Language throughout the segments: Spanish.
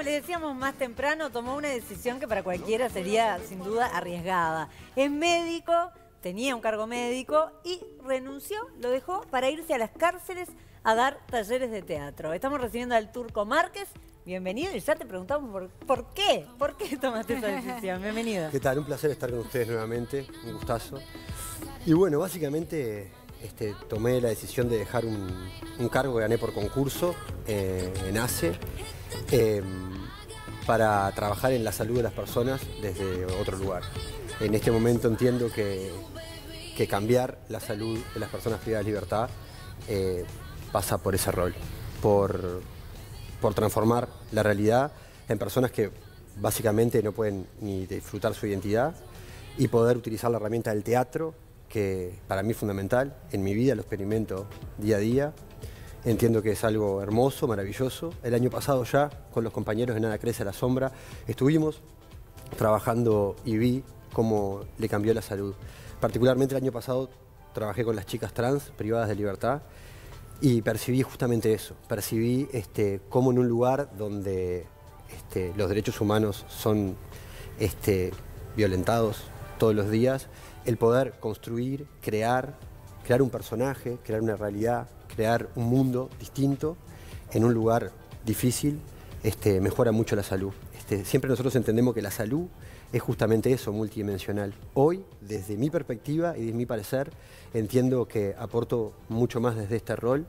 como les decíamos más temprano, tomó una decisión que para cualquiera sería sin duda arriesgada. Es médico, tenía un cargo médico y renunció, lo dejó para irse a las cárceles a dar talleres de teatro. Estamos recibiendo al Turco Márquez. Bienvenido y ya te preguntamos por, por qué, por qué tomaste esa decisión. Bienvenido. ¿Qué tal? Un placer estar con ustedes nuevamente, un gustazo. Y bueno, básicamente este, tomé la decisión de dejar un, cargo que gané por concurso eh, en ACE em, para trabajar en la salud de las personas desde otro lugar. En este momento entiendo que, cambiar la salud de las personas privadas de libertad eh, pasa por ese rol, por, por transformar la realidad en personas que básicamente no pueden ni disfrutar su identidad y poder utilizar la herramienta del teatro que para mí es fundamental, en mi vida lo experimento día a día, entiendo que es algo hermoso, maravilloso. El año pasado ya, con los compañeros de Nada Crece a la Sombra, estuvimos trabajando y vi cómo le cambió la salud. Particularmente el año pasado trabajé con las chicas trans privadas de libertad y percibí justamente eso, percibí este, cómo en un lugar donde este, los derechos humanos son este, violentados todos los días, el poder construir, crear, crear un personaje, crear una realidad, crear un mundo distinto en un lugar difícil, este, mejora mucho la salud. Este, siempre nosotros entendemos que la salud es justamente eso, multidimensional. Hoy, desde mi perspectiva y desde mi parecer, entiendo que aporto mucho más desde este rol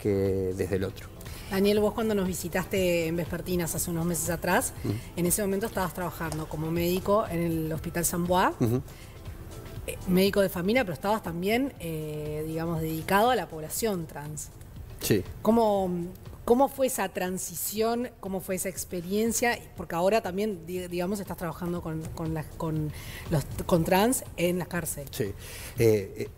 que desde el otro. Daniel, vos cuando nos visitaste en Vespertinas hace unos meses atrás, en ese momento estabas trabajando como médico en el Hospital San Bois. Eh, médico de familia, pero estabas también, eh, digamos, dedicado a la población trans. Sí. ¿Cómo, ¿Cómo fue esa transición? ¿Cómo fue esa experiencia? Porque ahora también, digamos, estás trabajando con, trans en la cárcel. Sí. Eh,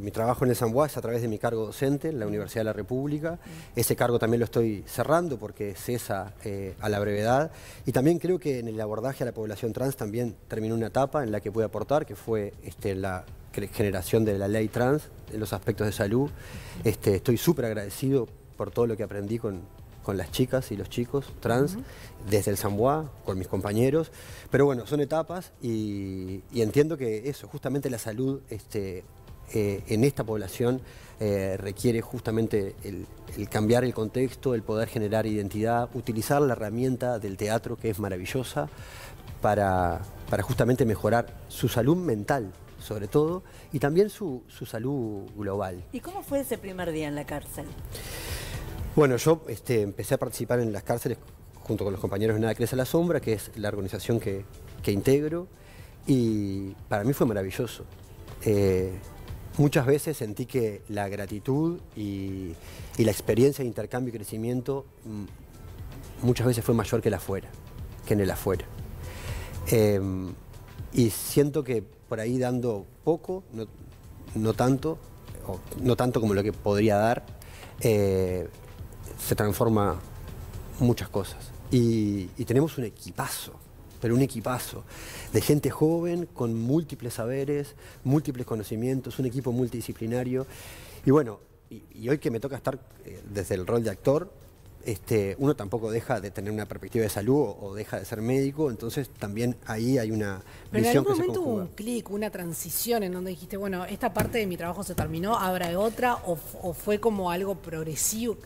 mi trabajo en el San Juan es a través de mi cargo docente en la Universidad de la República. Mm. Ese cargo también lo estoy cerrando porque cesa eh, a la brevedad. Y también creo que en el abordaje a la población trans también terminó una etapa en la que pude aportar, que fue este, la generación de la ley trans en los aspectos de salud. Este, estoy súper agradecido por todo lo que aprendí con, con las chicas y los chicos trans, desde el Samboa, con mis compañeros. Pero bueno, son etapas y, entiendo que eso, justamente la salud este, eh, en esta población eh, requiere justamente el, cambiar el contexto, el poder generar identidad, utilizar la herramienta del teatro que es maravillosa para, para justamente mejorar su salud mental sobre todo, y también su, su salud global. ¿Y cómo fue ese primer día en la cárcel? Bueno, yo este, empecé a participar en las cárceles junto con los compañeros de Nada Crece a la Sombra, que es la organización que, que integro, y para mí fue maravilloso. Eh, muchas veces sentí que la gratitud y, la experiencia de intercambio y crecimiento mm, muchas veces fue mayor que el afuera, que en el afuera. Eh, y siento que por ahí dando poco, no, tanto, no tanto como lo que podría dar, eh, se transforma muchas cosas. Y, tenemos un equipazo, pero un equipazo, de gente joven, con múltiples saberes, múltiples conocimientos, un equipo multidisciplinario. Y bueno, y, hoy que me toca estar eh, desde el rol de actor, este, uno tampoco deja de tener una perspectiva de salud o, deja de ser médico, entonces también ahí hay una Pero en algún momento hubo un clic, una transición en donde dijiste, bueno, esta parte de mi trabajo se terminó, habrá otra, o, o fue como algo progresivo.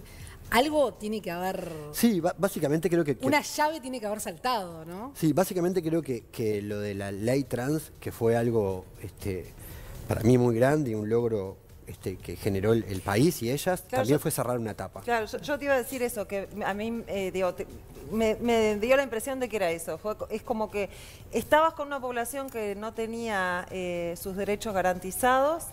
Algo tiene que haber. Sí, básicamente creo que, Una llave tiene que haber saltado, ¿no? Sí, básicamente creo que, lo de la ley trans, que fue algo este, para mí muy grande y un logro este, que generó el, país y ellas, también fue cerrar una etapa. Claro, yo, te iba a decir eso, que a mí eh, digo, me, dio la impresión de que era eso. Fue, es como que estabas con una población que no tenía eh, sus derechos garantizados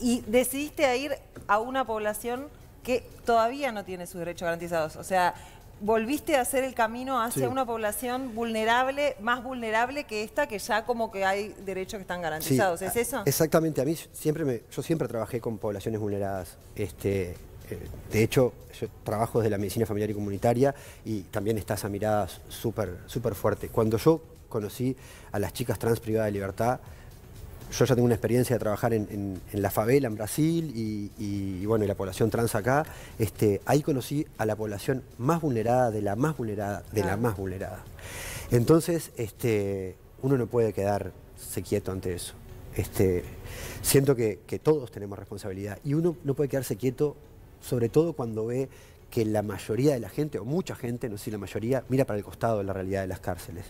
y decidiste ir a una población que todavía no tiene sus derechos garantizados. O sea, volviste a hacer el camino hacia una población vulnerable, más vulnerable que esta, que ya como que hay derechos que están garantizados. ¿Es eso? Exactamente. A mí siempre me, yo siempre trabajé con poblaciones vulneradas. Este, eh, de hecho, yo trabajo desde la medicina familiar y comunitaria y también está esa mirada súper súper fuerte. Cuando yo conocí a las chicas trans privadas de libertad, yo ya tengo una experiencia de trabajar en, la favela en Brasil y, bueno, y la población trans acá, este, ahí conocí a la población más vulnerada, de la más vulnerada, de la más vulnerada. Entonces, este, uno no puede quedarse quieto ante eso. Este, siento que todos tenemos responsabilidad y uno no puede quedarse quieto, sobre todo cuando ve que la mayoría de la gente, o mucha gente, no sé si la mayoría, mira para el costado de la realidad de las cárceles.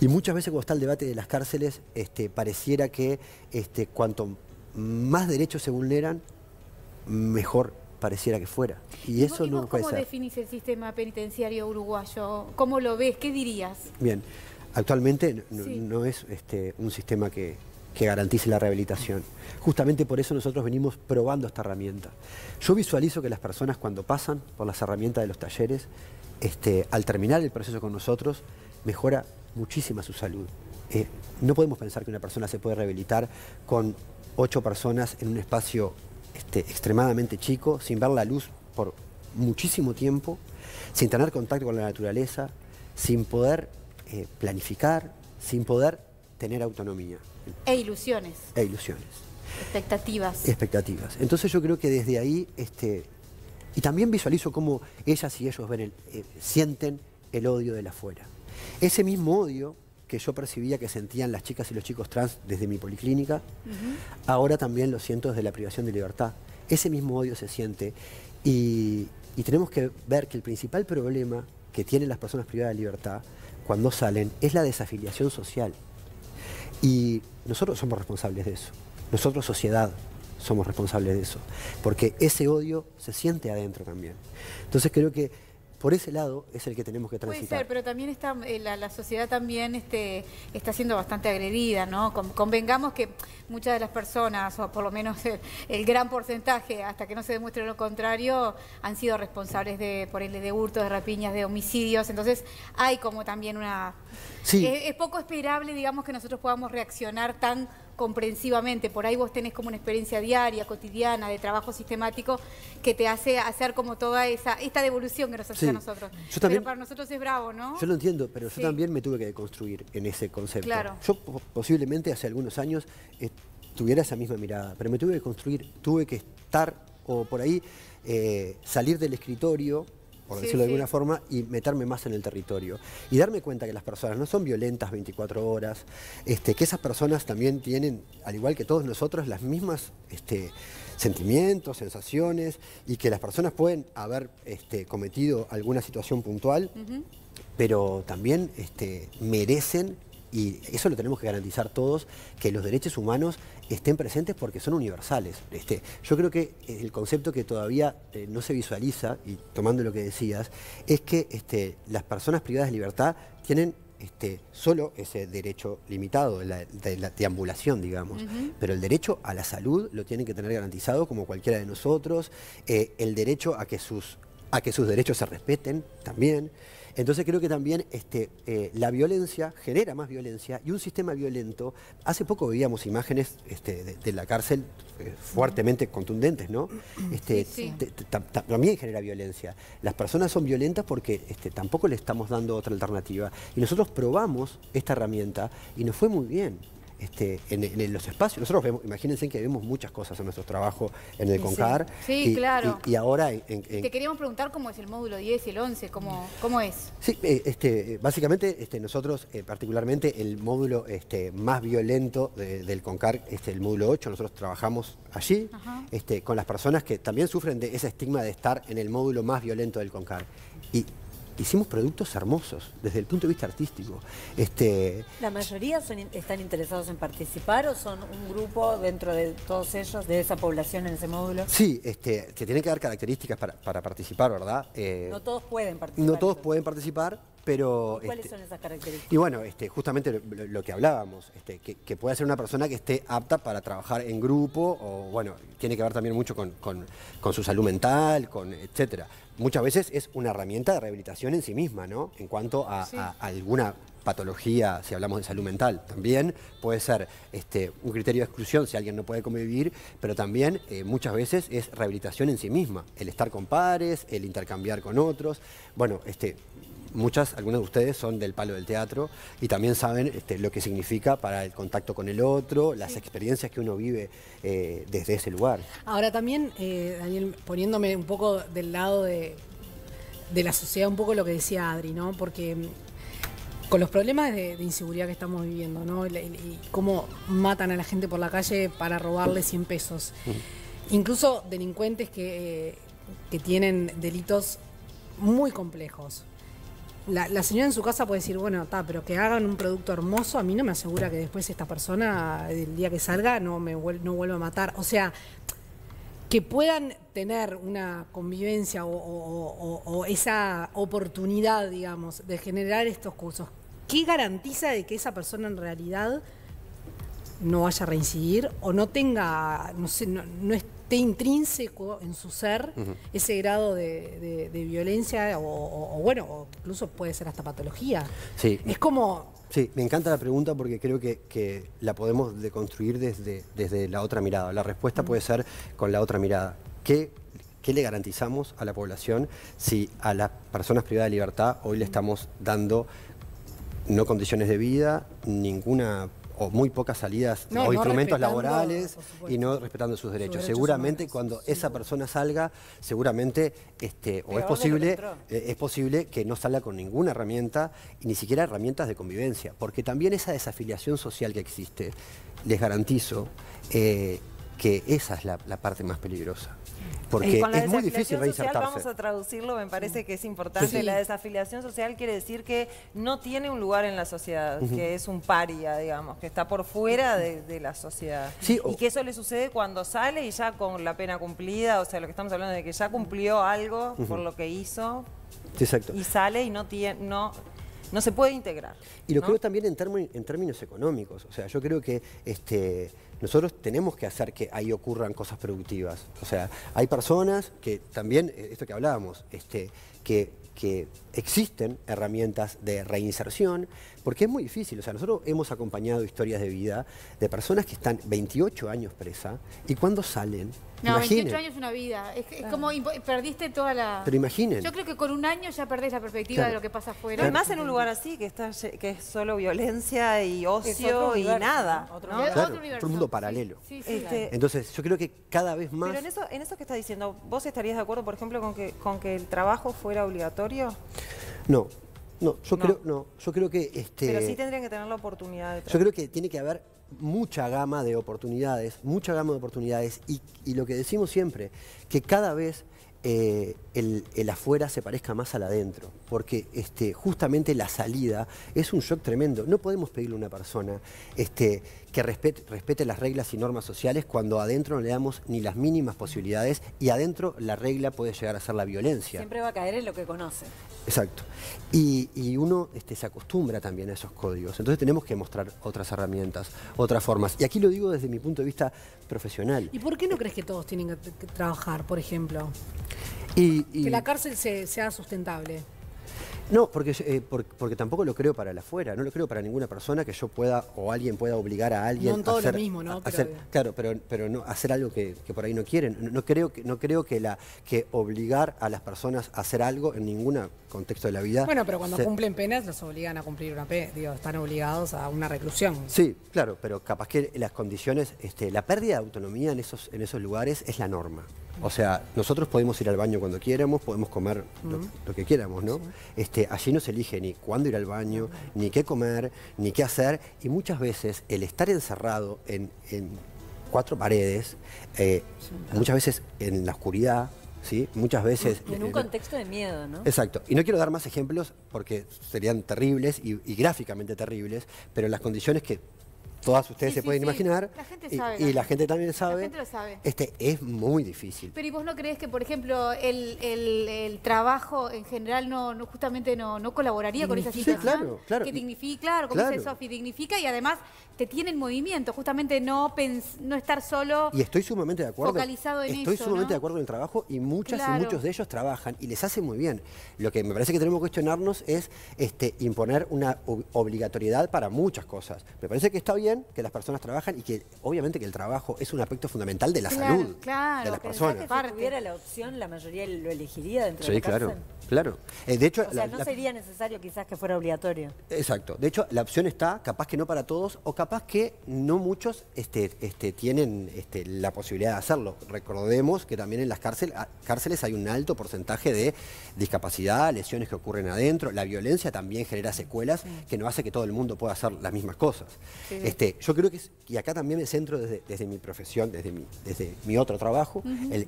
Y muchas veces cuando está el debate de las cárceles, este, pareciera que este, cuanto más derechos se vulneran, mejor pareciera que fuera. Y, eso no ¿Cómo definís el sistema penitenciario uruguayo? ¿Cómo lo ves? ¿Qué dirías? Bien, actualmente no, no es este, un sistema que, que garantice la rehabilitación. Justamente por eso nosotros venimos probando esta herramienta. Yo visualizo que las personas cuando pasan por las herramientas de los talleres, este, al terminar el proceso con nosotros, mejora muchísima su salud. Eh, no podemos pensar que una persona se puede rehabilitar con ocho personas en un espacio este, extremadamente chico, sin ver la luz por muchísimo tiempo, sin tener contacto con la naturaleza, sin poder eh, planificar, sin poder tener autonomía. E ilusiones. E ilusiones. Expectativas. Expectativas. Entonces yo creo que desde ahí, este, y también visualizo cómo ellas y ellos ven eh, sienten el odio de la afuera. Ese mismo odio que yo percibía que sentían las chicas y los chicos trans desde mi policlínica, ahora también lo siento desde la privación de libertad. Ese mismo odio se siente y, y tenemos que ver que el principal problema que tienen las personas privadas de libertad cuando salen es la desafiliación social. Y nosotros somos responsables de eso. Nosotros, sociedad, somos responsables de eso. Porque ese odio se siente adentro también. Entonces creo que por ese lado es el que tenemos que transitar. Puede ser, pero también está, eh, la, sociedad también este, está siendo bastante agredida, ¿no? convengamos que muchas de las personas, o por lo menos el, gran porcentaje, hasta que no se demuestre lo contrario, han sido responsables de, por el, de hurtos, de rapiñas, de homicidios. Entonces hay como también una... es poco esperable, digamos, que nosotros podamos reaccionar tan comprensivamente. Por ahí vos tenés como una experiencia diaria, cotidiana, de trabajo sistemático que te hace hacer como toda esa esta devolución que nos hace a nosotros. Yo también, pero para nosotros es bravo, ¿no? Yo lo entiendo, pero yo también me tuve que construir en ese concepto. Yo posiblemente hace algunos años eh, tuviera esa misma mirada, pero me tuve que construir, tuve que estar o por ahí eh, salir del escritorio por decirlo de alguna forma, y meterme más en el territorio. Y darme cuenta que las personas no son violentas 24 horas, este, que esas personas también tienen, al igual que todos nosotros, las mismas este, sentimientos, sensaciones, y que las personas pueden haber este, cometido alguna situación puntual, pero también este, merecen y eso lo tenemos que garantizar todos, que los derechos humanos estén presentes porque son universales. Este, yo creo que el concepto que todavía eh, no se visualiza, y tomando lo que decías, es que este, las personas privadas de libertad tienen este, solo ese derecho limitado de la, digamos, pero el derecho a la salud lo tienen que tener garantizado como cualquiera de nosotros, eh, el derecho a que sus a que sus derechos se respeten también. Entonces creo que también este, eh, la violencia genera más violencia y un sistema violento. Hace poco veíamos imágenes este, de, la cárcel eh, fuertemente contundentes, ¿no? Este, también genera violencia. Las personas son violentas porque tampoco le estamos dando otra alternativa. Y nosotros probamos esta herramienta y nos fue muy bien. Este, en, los espacios. Nosotros vemos, imagínense que vemos muchas cosas en nuestro trabajo en el CONCAR. Sí, claro. Y, ahora... En, Te queríamos preguntar cómo es el módulo 10 y el 11, cómo, cómo es. Sí, eh, este, básicamente este, nosotros, eh, particularmente el módulo más violento del CONCAR, este, el módulo 8, nosotros trabajamos allí con las personas que también sufren de ese estigma de estar en el módulo más violento del CONCAR. Y hicimos productos hermosos desde el punto de vista artístico. Este, ¿La mayoría están interesados en participar o son un grupo dentro de todos ellos, de esa población en ese módulo? Sí, este, que tienen que dar características para, participar, ¿verdad? Eh, no todos pueden participar. No todos pueden participar, pero, ¿Cuáles este, son esas características? Y bueno, este, justamente lo, que hablábamos, que, puede ser una persona que esté apta para trabajar en grupo, o bueno, tiene que ver también mucho con, con su salud mental, con etcétera muchas veces es una herramienta de rehabilitación en sí misma, ¿no? En cuanto a, alguna patología, si hablamos de salud mental, también puede ser este, un criterio de exclusión si alguien no puede convivir, pero también eh, muchas veces es rehabilitación en sí misma, el estar con pares, el intercambiar con otros, bueno, este, muchas, algunas de ustedes son del palo del teatro y también saben este, lo que significa para el contacto con el otro, las experiencias que uno vive eh, desde ese lugar. Ahora también, eh, Daniel, poniéndome un poco del lado de, la sociedad, un poco lo que decía Adri, ¿no? Porque mm, con los problemas de, inseguridad que estamos viviendo, ¿no? Y, cómo matan a la gente por la calle para robarle 100 pesos. Incluso delincuentes eh, que tienen delitos muy complejos, la, señora en su casa puede decir, bueno, está, pero que hagan un producto hermoso, a mí no me asegura que después esta persona, el día que salga, no me no vuelva a matar. O sea, que puedan tener una convivencia o, esa oportunidad, digamos, de generar estos cursos, ¿qué garantiza de que esa persona en realidad no vaya a reincidir o no tenga, no sé, no, no, es, esté intrínseco en su ser ese grado de, violencia o, bueno, incluso puede ser hasta patología. Sí. Es como... Sí, me encanta la pregunta porque creo que, la podemos deconstruir desde, desde la otra mirada. La respuesta puede ser con la otra mirada. ¿Qué ¿Qué le garantizamos a la población si a las personas privadas de libertad hoy le estamos dando no condiciones de vida, ninguna o muy pocas salidas o instrumentos laborales y no respetando sus derechos. seguramente cuando esa persona salga, seguramente este, o es posible, eh, es posible que no salga con ninguna herramienta, y ni siquiera herramientas de convivencia, porque también esa desafiliación social que existe, les garantizo, eh, que esa es la, parte más peligrosa. Porque es muy difícil social, Vamos a traducirlo, me parece que es importante. La desafiliación social quiere decir que no tiene un lugar en la sociedad, que es un paria, digamos, que está por fuera de, la sociedad. y que eso le sucede cuando sale y ya con la pena cumplida, o sea, lo que estamos hablando de que ya cumplió algo por lo que hizo. Exacto. Y sale y no tiene, no no se puede integrar. Y lo creo también en, términos económicos. O sea, yo creo que este, nosotros tenemos que hacer que ahí ocurran cosas productivas. O sea, hay personas que también, eh, esto que hablábamos, este, que, que existen herramientas de reinserción, porque es muy difícil. O sea, nosotros hemos acompañado historias de vida de personas que están 28 años presa y cuando salen. No, 28 años es una vida. Es, como perdiste toda la. Pero imaginen. Yo creo que con un año ya perdés la perspectiva de lo que pasa afuera. Además, en un lugar así que, está, que es solo violencia y ocio y nada. Otro, mundo paralelo. Este, Entonces, yo creo que cada vez más. Pero en eso, en eso que estás diciendo, ¿vos estarías de acuerdo, por ejemplo, con que, con que el trabajo fuera obligatorio? No, no, yo creo, no, yo creo que este. Pero sí tendrían que tener la oportunidad de Yo creo que tiene que haber mucha gama de oportunidades, mucha gama de oportunidades, y, lo que decimos siempre, que cada vez eh, el, afuera se parezca más al adentro, porque este, justamente la salida es un shock tremendo. No podemos pedirle a una persona este, que respete, las reglas y normas sociales cuando adentro no le damos ni las mínimas posibilidades y adentro la regla puede llegar a ser la violencia. Siempre va a caer en lo que conoce. Exacto. Y, uno este, se acostumbra también a esos códigos. Entonces tenemos que mostrar otras herramientas, otras formas. Y aquí lo digo desde mi punto de vista profesional. ¿Y por qué no crees que todos tienen que, trabajar, por ejemplo? Y, Que la cárcel sea sustentable. No, porque, eh, porque, tampoco lo creo para el afuera, no lo creo para ninguna persona que yo pueda o alguien pueda obligar a alguien a hacer, claro, pero, no, hacer algo que, por ahí no quieren. No, creo, que, no creo que, la, que obligar a las personas a hacer algo en ningún contexto de la vida. Bueno, pero cuando cumplen penas los obligan a cumplir una pena, digo, están obligados a una reclusión. Sí, claro, pero capaz que las condiciones, este, la pérdida de autonomía en esos, en esos lugares es la norma. O sea, nosotros podemos ir al baño cuando quieramos, podemos comer lo, que quieramos, ¿no? Este, allí no se elige ni cuándo ir al baño, ni qué comer, ni qué hacer. Y muchas veces el estar encerrado en, cuatro paredes, eh, muchas veces en la oscuridad, ¿sí? Muchas veces... en un contexto de miedo, ¿no? Exacto. Y no quiero dar más ejemplos porque serían terribles y, y gráficamente terribles, pero las condiciones que todas ustedes se pueden imaginar. La gente Y, la, gente también sabe. La Este es muy difícil. Pero ¿y vos no crees que, por ejemplo, el, trabajo en general no, justamente no, colaboraría con esa situación? claro, claro. Que dignifica, claro, como dice Sofi, dignifica y además te tienen movimiento, justamente no, no estar solo y estoy sumamente de acuerdo, focalizado en Estoy sumamente de acuerdo en el trabajo y muchas y muchos de ellos trabajan y les hace muy bien. Lo que me parece que tenemos que cuestionarnos es este, imponer una obligatoriedad para muchas cosas. Me parece que está bien que las personas trabajan y que obviamente que el trabajo es un aspecto fundamental de la salud de las personas. Que si tuviera la opción, la mayoría lo elegiría dentro de la claro. Claro. Eh, de hecho, o sea, no sería necesario quizás que fuera obligatorio. Exacto. De hecho, la opción está, capaz que no para todos, o capaz que no muchos este, este, tienen este, la posibilidad de hacerlo. Recordemos que también en las ah, cárceles hay un alto porcentaje de discapacidad, lesiones que ocurren adentro. La violencia también genera secuelas que no hace que todo el mundo pueda hacer las mismas cosas. Este, yo creo que, y acá también me centro desde, mi profesión, desde mi, desde mi otro trabajo, el,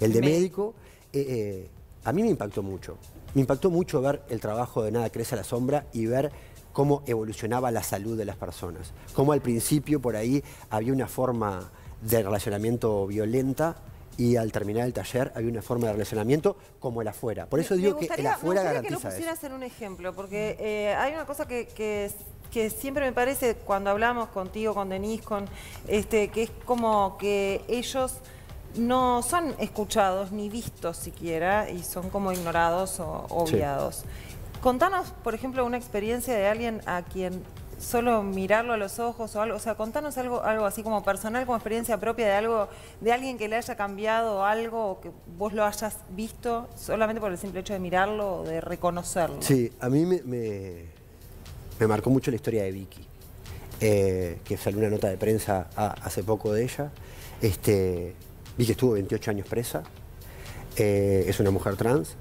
de médico, eh, eh, a mí me impactó mucho. Me impactó mucho ver el trabajo de Nada Crece a la Sombra y ver cómo evolucionaba la salud de las personas. Cómo al principio por ahí había una forma de relacionamiento violenta y al terminar el taller había una forma de relacionamiento como el afuera. Por eso digo que el afuera me garantiza que lo pusieras en un ejemplo, porque eh, hay una cosa que, que, siempre me parece cuando hablamos contigo, con Denise, con, este, que es como que ellos no son escuchados ni vistos siquiera y son como ignorados o obviados. Contanos, por ejemplo, una experiencia de alguien a quien solo mirarlo a los ojos o algo, o sea, contanos algo, algo así como personal, como experiencia propia de algo, de alguien que le haya cambiado algo o que vos lo hayas visto solamente por el simple hecho de mirarlo o de reconocerlo. Sí, a mí me, marcó mucho la historia de Vicky, eh, que salió una nota de prensa hace poco de ella. Este, Vicky estuvo 28 años presa, eh, es una mujer trans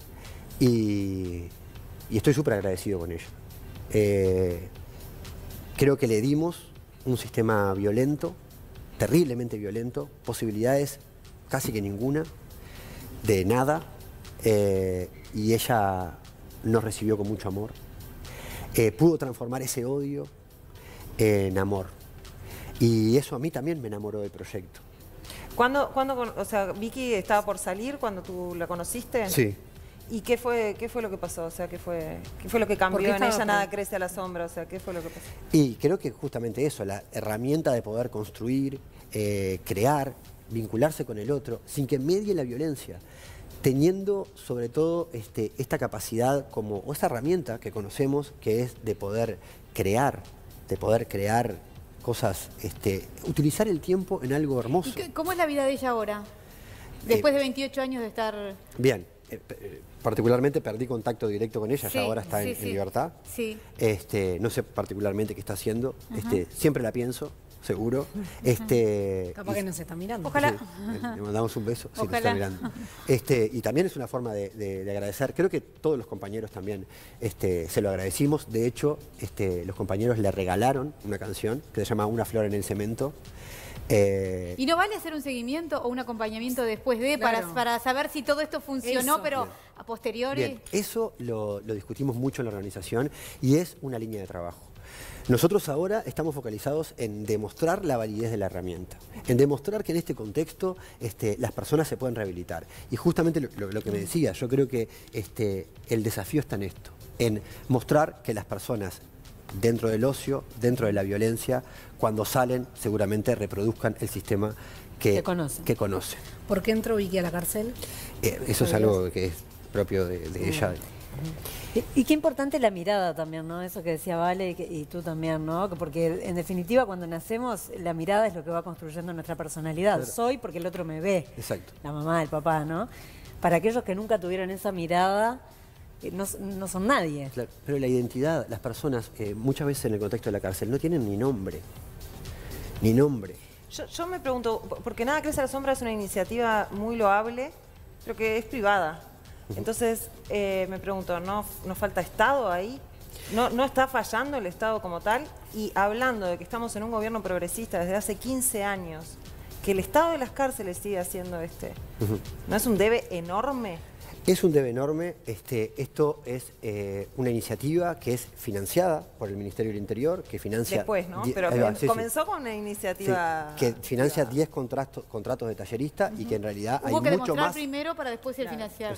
y y estoy súper agradecido con ella. Eh, creo que le dimos un sistema violento, terriblemente violento, posibilidades casi que ninguna, de nada, eh, y ella nos recibió con mucho amor. Eh, pudo transformar ese odio en amor. Y eso a mí también me enamoró del proyecto. ¿Cuándo, cuando, o sea, Vicky estaba por salir cuando tú la conociste? Sí. ¿Y qué fue, qué fue lo que pasó? O sea, ¿qué fue, qué fue lo que cambió en ella? Nada crece a la sombra. O sea, ¿qué fue lo que pasó? Y creo que justamente eso, la herramienta de poder construir, eh, crear, vincularse con el otro, sin que medie la violencia teniendo sobre todo este, esta capacidad como, o esta herramienta que conocemos, que es de poder crear, de poder crear cosas, este, utilizar el tiempo en algo hermoso. ¿Y cómo es la vida de ella ahora? Eh, Después de 28 años de estar... Bien, eh, eh, particularmente perdí contacto directo con ella, ya ahora está en, libertad. Este, no sé particularmente qué está haciendo, este, siempre la pienso, seguro. Este, Capaz que que nos está mirando. Ojalá. le mandamos un beso está mirando. Este, y también es una forma de, agradecer. Creo que todos los compañeros también se lo agradecimos. De hecho, los compañeros le regalaron una canción que se llama Una flor en el cemento. Eh, ¿Y no vale hacer un seguimiento o un acompañamiento después de para, para saber si todo esto funcionó, pero a posteriores? Eso lo, discutimos mucho en la organización y es una línea de trabajo. Nosotros ahora estamos focalizados en demostrar la validez de la herramienta, en demostrar que en este contexto este, las personas se pueden rehabilitar. Y justamente lo, que me decía, yo creo que este, el desafío está en esto, en mostrar que las personas dentro del ocio, dentro de la violencia, cuando salen seguramente reproduzcan el sistema que, que, conocen. ¿Por qué entró Vicky a la cárcel? Eh, eso es algo que es propio de, ella. Y, qué importante la mirada también, ¿no? Eso que decía Vale y, tú también, ¿no? Porque en definitiva cuando nacemos la mirada es lo que va construyendo nuestra personalidad. Soy porque el otro me ve. Exacto. La mamá, el papá, ¿no? Para aquellos que nunca tuvieron esa mirada, no, son nadie. pero la identidad, las personas, eh, muchas veces en el contexto de la cárcel, no tienen ni nombre. Ni nombre. Yo, me pregunto, porque Nada Crece a la Sombra es una iniciativa muy loable, pero que es privada. Entonces, eh, me pregunto, ¿no, ¿no falta Estado ahí? No, no está fallando el Estado como tal. Y hablando de que estamos en un gobierno progresista desde hace 15 años, que el Estado de las cárceles sigue haciendo este, ¿no es un debe enorme? Es un debe enorme. Este, esto es eh, una iniciativa que es financiada por el Ministerio del Interior, que financia... Después, ¿no? Pero comenzó con una iniciativa... que financia 10 contratos, de tallerista y que en realidad hay que mucho más... primero para después el financiar,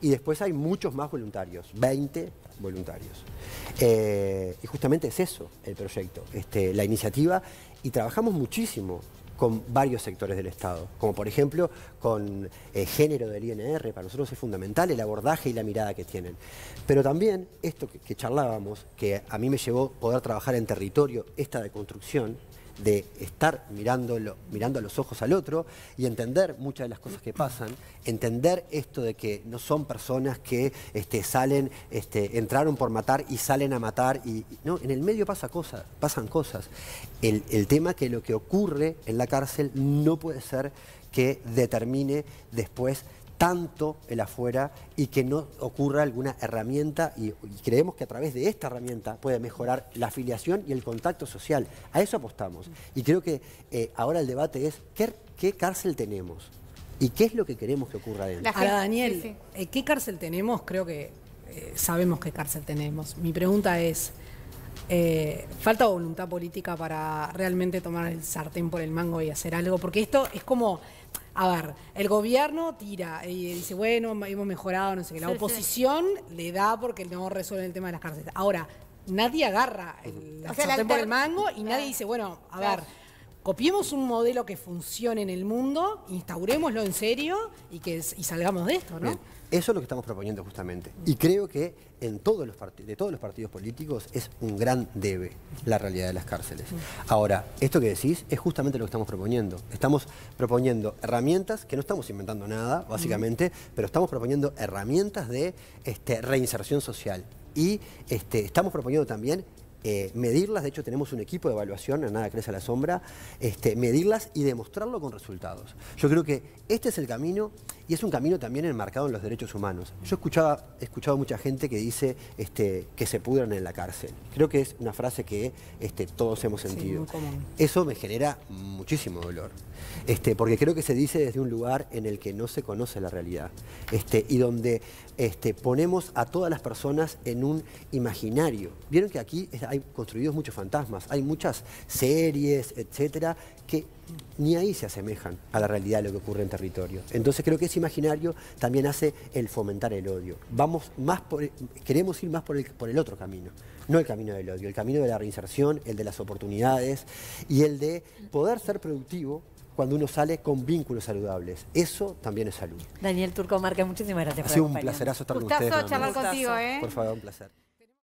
Y después hay muchos más voluntarios, 20 voluntarios. Eh, y justamente es eso el proyecto, este, la iniciativa. Y trabajamos muchísimo con varios sectores del Estado, como por ejemplo con el eh, género del INR, para nosotros es fundamental el abordaje y la mirada que tienen. Pero también esto que, charlábamos, que a mí me llevó poder trabajar en territorio, esta de deconstrucción, de estar mirándolo, mirando a los ojos al otro y entender muchas de las cosas que pasan, entender esto de que no son personas que este, salen, este, entraron por matar y salen a matar. Y, no, en el medio pasa cosas, pasan cosas. El, el tema que lo que ocurre en la cárcel no puede ser que determine después tanto el afuera y que no ocurra alguna herramienta y, creemos que a través de esta herramienta puede mejorar la afiliación y el contacto social. A eso apostamos. Y creo que eh, ahora el debate es ¿qué, cárcel tenemos y qué es lo que queremos que ocurra dentro. Ahora, Daniel, eh, ¿qué cárcel tenemos? Creo que eh, sabemos qué cárcel tenemos. Mi pregunta es... falta voluntad política para realmente tomar el sartén por el mango y hacer algo, porque esto es como a ver, el gobierno tira y dice, bueno, hemos mejorado, no sé qué. La oposición le da porque no resuelve el tema de las cárceles. Ahora, nadie agarra el, o el mango y nadie dice, bueno, a ver copiemos un modelo que funcione en el mundo, instaurémoslo en serio y que salgamos de esto, ¿no? eso es lo que estamos proponiendo justamente. Y creo que en todos los de todos los partidos políticos es un gran debe la realidad de las cárceles. Ahora, esto que decís es justamente lo que estamos proponiendo. Estamos proponiendo herramientas, que no estamos inventando nada, básicamente, pero estamos proponiendo herramientas de este, reinserción social. Y este, estamos proponiendo también eh, medirlas, de hecho tenemos un equipo de evaluación, en nada crece a la sombra, este, medirlas y demostrarlo con resultados. Yo creo que este es el camino y es un camino también enmarcado en los derechos humanos. Yo he escuchado mucha gente que dice este, que se pudran en la cárcel. Creo que es una frase que este, todos hemos sentido. Eso me genera muchísimo dolor, este, porque creo que se dice desde un lugar en el que no se conoce la realidad este, y donde este, ponemos a todas las personas en un imaginario. Vieron que aquí hay construidos muchos fantasmas, hay muchas series, etcétera, que ni ahí se asemejan a la realidad de lo que ocurre en territorio. Entonces creo que ese imaginario también hace el fomentar el odio. Vamos más e, queremos ir más por el, otro camino, no el camino del odio, el camino de la reinserción, el de las oportunidades y el de poder ser productivo cuando uno sale con vínculos saludables. Eso también es salud. Daniel Turco muchísimas gracias. Ha sido un placerazo estar con ustedes. charlar contigo, ¿eh? Por favor, un placer.